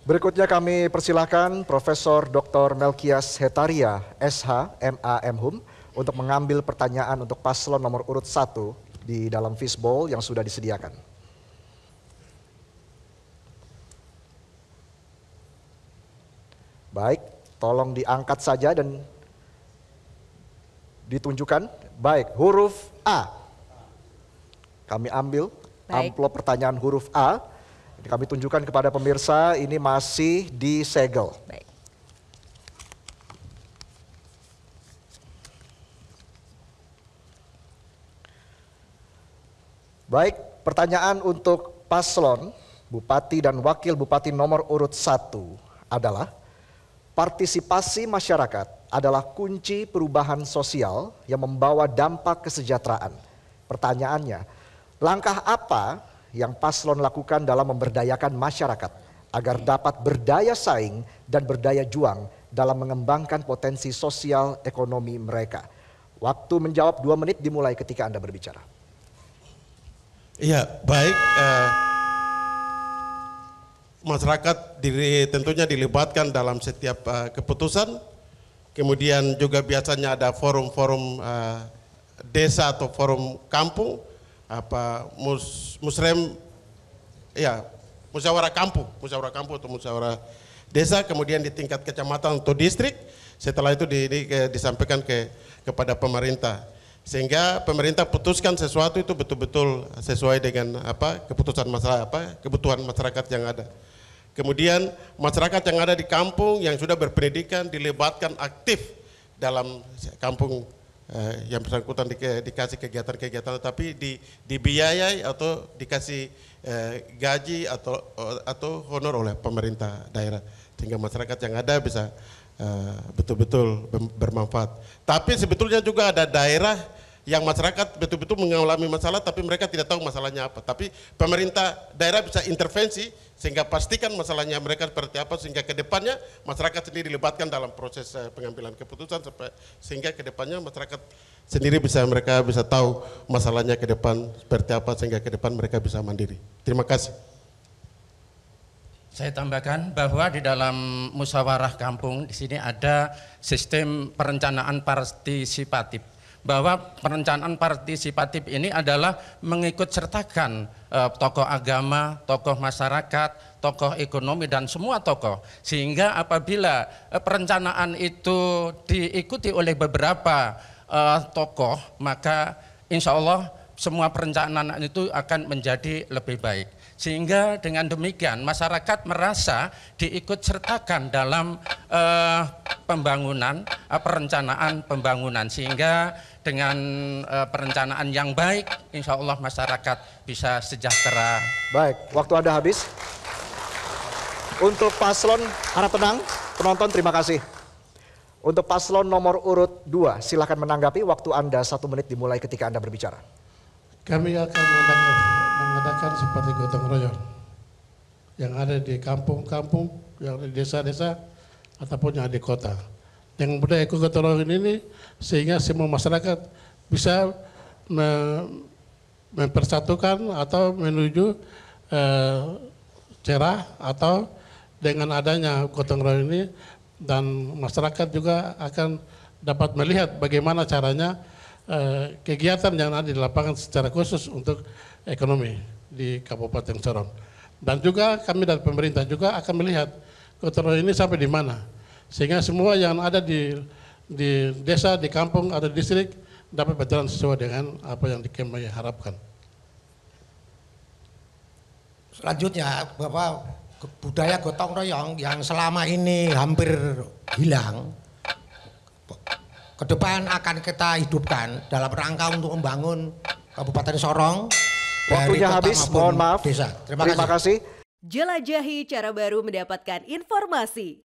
Berikutnya kami persilahkan Profesor Dr. Melkias Hetaria, SH, MA, MHUM, untuk mengambil pertanyaan untuk paslon nomor urut 1 di dalam fishbowl yang sudah disediakan. Baik, tolong diangkat saja dan ditunjukkan. Baik, huruf A. Kami ambil Baik. amplop pertanyaan huruf A kami tunjukkan kepada pemirsa ini masih disegel. Baik. Baik, pertanyaan untuk paslon Bupati dan Wakil Bupati nomor urut 1 adalah partisipasi masyarakat adalah kunci perubahan sosial yang membawa dampak kesejahteraan. Pertanyaannya, langkah apa yang paslon lakukan dalam memberdayakan masyarakat agar dapat berdaya saing dan berdaya juang dalam mengembangkan potensi sosial ekonomi mereka. Waktu menjawab dua menit dimulai ketika Anda berbicara. Iya, baik. Uh, masyarakat diri, tentunya dilibatkan dalam setiap uh, keputusan. Kemudian juga biasanya ada forum-forum uh, desa atau forum kampung apa mus, musrem ya musyawarah kampung, musyawarah kampung atau musyawarah desa, kemudian di tingkat kecamatan atau distrik, setelah itu di, di, disampaikan ke kepada pemerintah. Sehingga pemerintah putuskan sesuatu itu betul-betul sesuai dengan apa keputusan masalah apa kebutuhan masyarakat yang ada. Kemudian masyarakat yang ada di kampung yang sudah berpendidikan dilibatkan aktif dalam kampung eh, yang bersangkutan di, dikasih kegiatan-kegiatan tapi di, dibiayai atau dikasih eh, gaji atau eh, atau honor oleh pemerintah daerah sehingga masyarakat yang ada bisa eh, betul-betul uh, bermanfaat. Tapi sebetulnya juga ada daerah yang masyarakat betul-betul mengalami masalah tapi mereka tidak tahu masalahnya apa. Tapi pemerintah daerah bisa intervensi sehingga pastikan masalahnya mereka seperti apa sehingga kedepannya masyarakat sendiri dilibatkan dalam proses eh, pengambilan keputusan sehingga kedepannya masyarakat sendiri bisa mereka bisa tahu masalahnya ke depan seperti apa sehingga ke depan mereka bisa mandiri. Terima kasih. Saya tambahkan bahwa di dalam musyawarah kampung di sini ada sistem perencanaan partisipatif bahwa perencanaan partisipatif ini adalah mengikut sertakan eh, tokoh agama, tokoh masyarakat, tokoh ekonomi dan semua tokoh. Sehingga apabila eh, perencanaan itu diikuti oleh beberapa eh, tokoh, maka insya Allah semua perencanaan itu akan menjadi lebih baik. Sehingga dengan demikian masyarakat merasa diikut sertakan dalam eh, pembangunan, eh, perencanaan pembangunan. Sehingga dengan uh, perencanaan yang baik, insya Allah masyarakat bisa sejahtera. Baik, waktu Anda habis. Untuk paslon, harap tenang, penonton terima kasih. Untuk paslon nomor urut 2, silahkan menanggapi waktu Anda satu menit dimulai ketika Anda berbicara. Kami akan mengatakan seperti gotong royong yang ada di kampung-kampung, yang di desa-desa, ataupun yang ada di kota yang budaya kegotong royong ini sehingga semua masyarakat bisa me mempersatukan atau menuju e, cerah atau dengan adanya gotong royong ini dan masyarakat juga akan dapat melihat bagaimana caranya e, kegiatan yang ada di lapangan secara khusus untuk ekonomi di Kabupaten Sorong. Dan juga kami dari pemerintah juga akan melihat gotong royong ini sampai di mana sehingga semua yang ada di di desa, di kampung atau di distrik dapat berjalan sesuai dengan apa yang dikembali harapkan. Selanjutnya, Bapak, budaya gotong royong yang selama ini hampir hilang, ke depan akan kita hidupkan dalam rangka untuk membangun Kabupaten Sorong. Waktunya habis, mohon maaf. Desa. Terima, Terima kasih. kasih. Jelajahi cara baru mendapatkan informasi.